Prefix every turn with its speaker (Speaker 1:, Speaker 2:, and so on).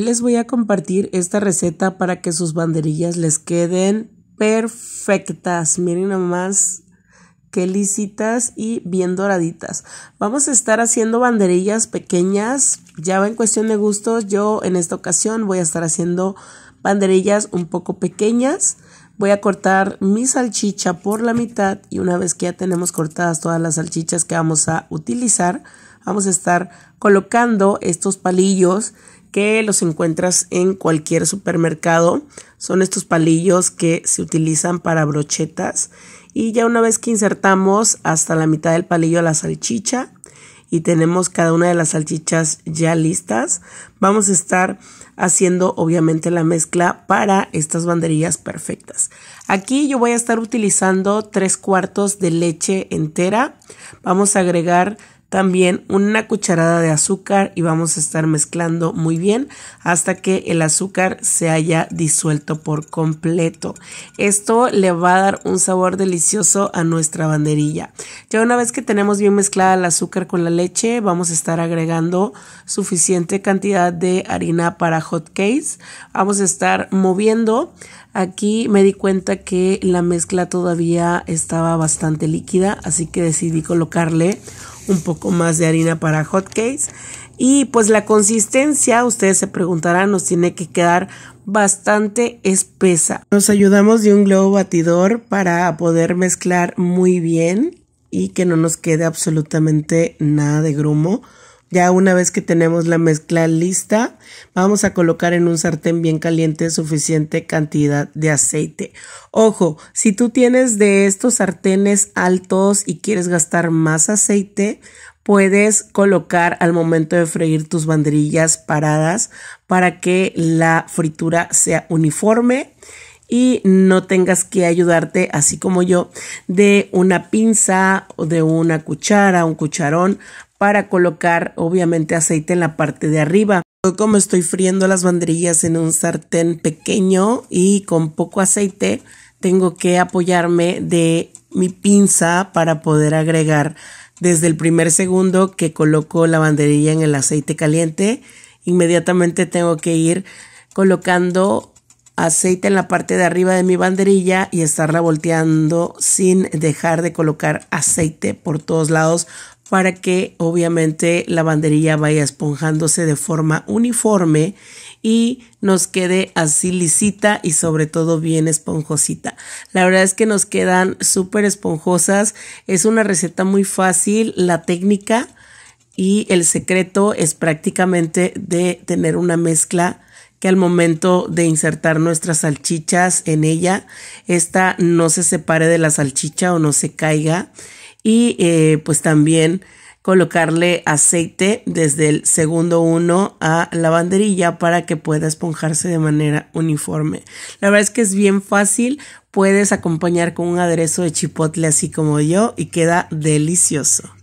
Speaker 1: les voy a compartir esta receta para que sus banderillas les queden perfectas. Miren nomás qué lisitas y bien doraditas. Vamos a estar haciendo banderillas pequeñas. Ya va en cuestión de gustos. Yo en esta ocasión voy a estar haciendo banderillas un poco pequeñas. Voy a cortar mi salchicha por la mitad y una vez que ya tenemos cortadas todas las salchichas que vamos a utilizar, vamos a estar colocando estos palillos que los encuentras en cualquier supermercado. Son estos palillos que se utilizan para brochetas y ya una vez que insertamos hasta la mitad del palillo la salchicha y tenemos cada una de las salchichas ya listas, vamos a estar haciendo obviamente la mezcla para estas banderillas perfectas. Aquí yo voy a estar utilizando tres cuartos de leche entera. Vamos a agregar también una cucharada de azúcar y vamos a estar mezclando muy bien hasta que el azúcar se haya disuelto por completo. Esto le va a dar un sabor delicioso a nuestra banderilla. Ya una vez que tenemos bien mezclada el azúcar con la leche, vamos a estar agregando suficiente cantidad de harina para hot cakes. Vamos a estar moviendo. Aquí me di cuenta que la mezcla todavía estaba bastante líquida, así que decidí colocarle un poco más de harina para hot Y pues la consistencia, ustedes se preguntarán, nos tiene que quedar bastante espesa. Nos ayudamos de un globo batidor para poder mezclar muy bien y que no nos quede absolutamente nada de grumo. Ya una vez que tenemos la mezcla lista, vamos a colocar en un sartén bien caliente suficiente cantidad de aceite. Ojo, si tú tienes de estos sartenes altos y quieres gastar más aceite, puedes colocar al momento de freír tus banderillas paradas para que la fritura sea uniforme y no tengas que ayudarte, así como yo, de una pinza o de una cuchara, un cucharón, para colocar obviamente aceite en la parte de arriba. Como estoy friendo las banderillas en un sartén pequeño y con poco aceite, tengo que apoyarme de mi pinza para poder agregar desde el primer segundo que coloco la banderilla en el aceite caliente. Inmediatamente tengo que ir colocando aceite en la parte de arriba de mi banderilla y estarla volteando sin dejar de colocar aceite por todos lados para que obviamente la banderilla vaya esponjándose de forma uniforme y nos quede así lisita y sobre todo bien esponjosita. La verdad es que nos quedan súper esponjosas. Es una receta muy fácil. La técnica y el secreto es prácticamente de tener una mezcla que al momento de insertar nuestras salchichas en ella, esta no se separe de la salchicha o no se caiga. Y eh, pues también colocarle aceite desde el segundo uno a la banderilla para que pueda esponjarse de manera uniforme. La verdad es que es bien fácil, puedes acompañar con un aderezo de chipotle así como yo y queda delicioso.